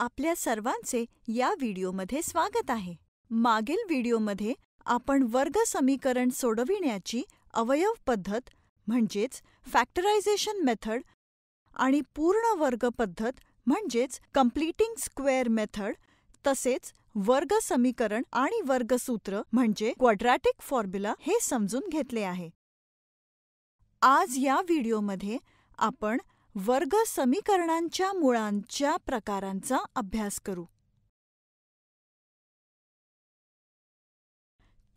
आपल्या सर्वांचे या व्हिडिओमध्ये स्वागत आहे मागील व्हिडिओमध्ये आपण वर्ग समीकरण सोडविण्याची अवयव पद्धत म्हणजेच फॅक्टरायझेशन मेथड आणि पूर्ण वर्ग पद्धत म्हणजेच कम्प्लिटिंग स्क्वेअर मेथड तसेच वर्ग समीकरण आणि वर्गसूत्र म्हणजे क्वाड्रॅटिक फॉर्म्युला हे समजून घेतले आहे आज या व्हिडिओमध्ये आपण वर्ग समीकरणांच्या मुळांच्या प्रकारांचा अभ्यास करू.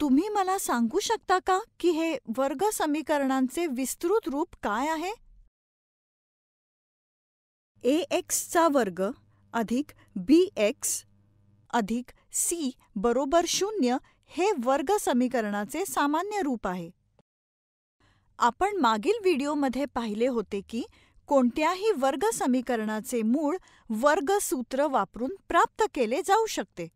तुम्ही मला सांगू शकता का की हे वर्ग समीकरणांचे विस्तृत रूप काय आहे ए एक्सचा वर्ग अधिक बी एक्स अधिक सी बरोबर शून्य हे वर्ग समीकरणाचे सामान्य रूप आहे आपण मागील व्हिडिओमध्ये पाहिले होते की कोणत्याही वर्ग समीकरणाचे मूळ वर्गसूत्र वापरून प्राप्त केले जाऊ शकते.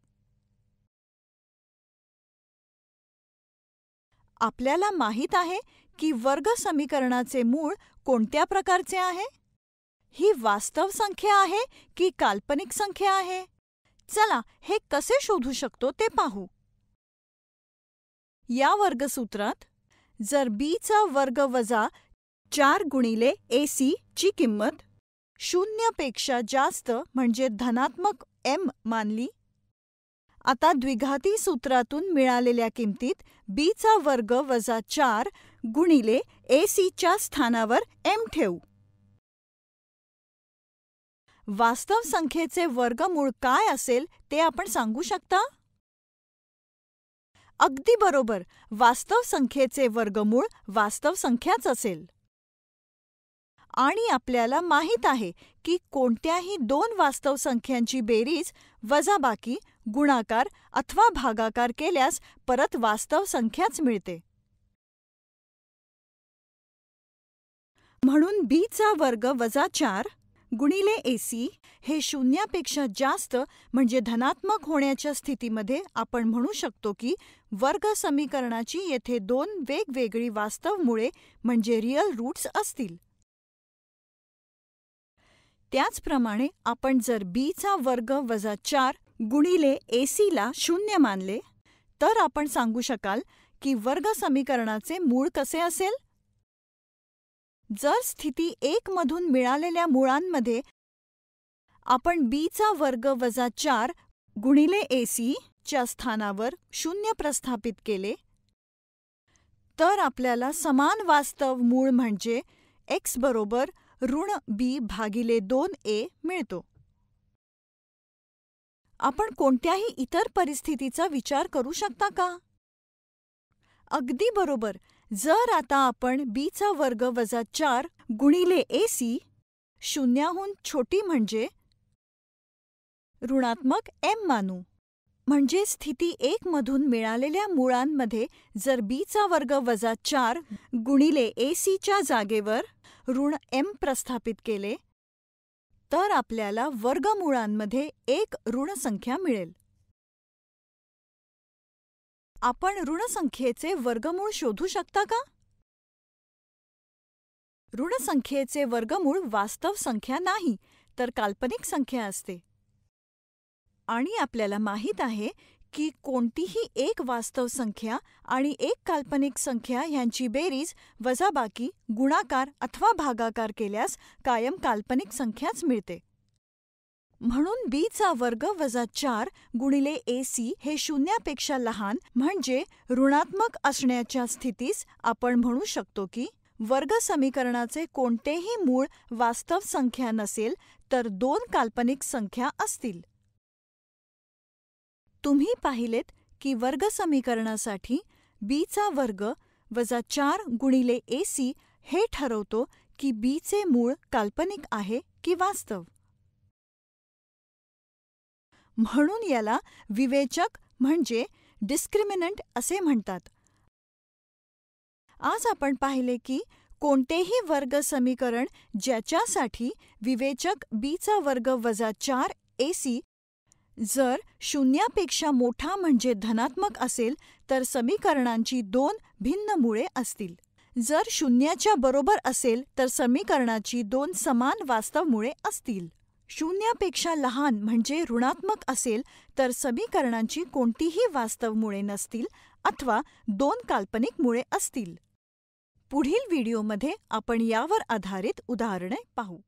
आपल्याला माहित आहे की वर्ग समीकरणाचे मूळ कोणत्या प्रकारचे आहे? ही वास्तव संख्या आहे की काल्पनिक संख्या आहे? चला हे कसे शोधू शकतो ते पाहू. या वर्गसूत्रात जर बीचा चा वर्ग वजा चार गुणिले ए सी ची किंमत शून्यपेक्षा जास्त म्हणजे धनात्मक एम मानली आता द्विघाती सूत्रातून मिळालेल्या किमतीत बीचा वर्ग वजा चार गुणिले ए सीच्या स्थानावर एम ठेवू वास्तव संख्येचे वर्गमूळ काय असेल ते आपण सांगू शकता अगदी बरोबर वास्तव संख्येचे वर्गमूळ वास्तव संख्याच असेल आणि आपल्याला माहित आहे की कोणत्याही दोन वास्तव संख्यांची बेरीज वजाबाकी गुणाकार अथवा भागाकार केल्यास परत वास्तव संख्याच मिळते म्हणून बी चा वर्ग वजा चार गुणिले सी हे शून्यापेक्षा जास्त म्हणजे धनात्मक होण्याच्या स्थितीमध्ये आपण म्हणू शकतो की वर्ग समीकरणाची येथे दोन वेगवेगळी वास्तवमुळे म्हणजे रिअल रूट्स असतील त्याचप्रमाणे आपण जर बीचा वर्ग वजा चार गुणिले ए सीला शून्य मानले तर आपण सांगू शकाल की वर्ग समीकरणाचे मूळ कसे असेल जर स्थिती एक मधून मिळालेल्या मुळांमध्ये आपण बीचा वर्ग वजा चार गुणिले ए सी च्या स्थानावर शून्य प्रस्थापित केले तर आपल्याला समान वास्तव मूळ म्हणजे एक्स बरोबर ऋण बी भागिले दोन ए मिळतो आपण कोणत्याही इतर परिस्थितीचा विचार करू शकता का अगदी बरोबर जर आता आपण बीचा वर्ग वजा चार गुणिले ए सी शून्याहून छोटी म्हणजे ऋणात्मक एम मानू म्हणजे स्थिती एक मधून मिळालेल्या मुळांमध्ये जर बीचा वर्ग वजा चार गुणिले ए सीच्या जागेवर ऋण एम प्रस्थापित केले तर आपल्याला वर्गमूळांमध्ये एक ऋणसंख्या मिळेल आपण ऋणसंख्येचे वर्गमूळ शोधू शकता का ऋणसंख्येचे वर्गमूळ वास्तव संख्या नाही तर काल्पनिक संख्या असते आणि आपल्याला माहीत आहे की कोणतीही एक वास्तव संख्या आणि एक काल्पनिक संख्या ह्यांची बेरीज वजाबाकी गुणाकार अथवा भागाकार केल्यास कायम काल्पनिक संख्याच मिळते म्हणून बी चा वर्ग वजा चार गुणिले ए सी हे शून्यापेक्षा लहान म्हणजे ऋणात्मक असण्याच्या स्थितीस आपण म्हणू शकतो की वर्ग समीकरणाचे कोणतेही मूळ वास्तव संख्या नसेल तर दोन काल्पनिक संख्या असतील तुम्ही पाहिलेत की वर्गसमीकरणासाठी बी बीचा वर्ग वजा चार गुणिले सी हे ठरवतो की बीचे मूळ काल्पनिक आहे की वास्तव म्हणून याला विवेचक म्हणजे डिस्क्रिमिनंट असे म्हणतात आज आपण पाहिले की कोणतेही वर्ग समीकरण ज्याच्यासाठी विवेचक बीचा वर्ग वजा चार ए सी जर शून्यापेक्षा मोठा म्हणजे धनात्मक असेल तर समीकरणांची दोन भिन्न मुळे असतील जर शून्याच्या बरोबर असेल तर समीकरणाची दोन समान वास्तव मुळे असतील शून्यापेक्षा लहान म्हणजे ऋणात्मक असेल तर समीकरणांची कोणतीही वास्तव मुळे नसतील अथवा दोन काल्पनिक मुळे असतील पुढील व्हिडिओमध्ये आपण यावर आधारित उदाहरणे पाहू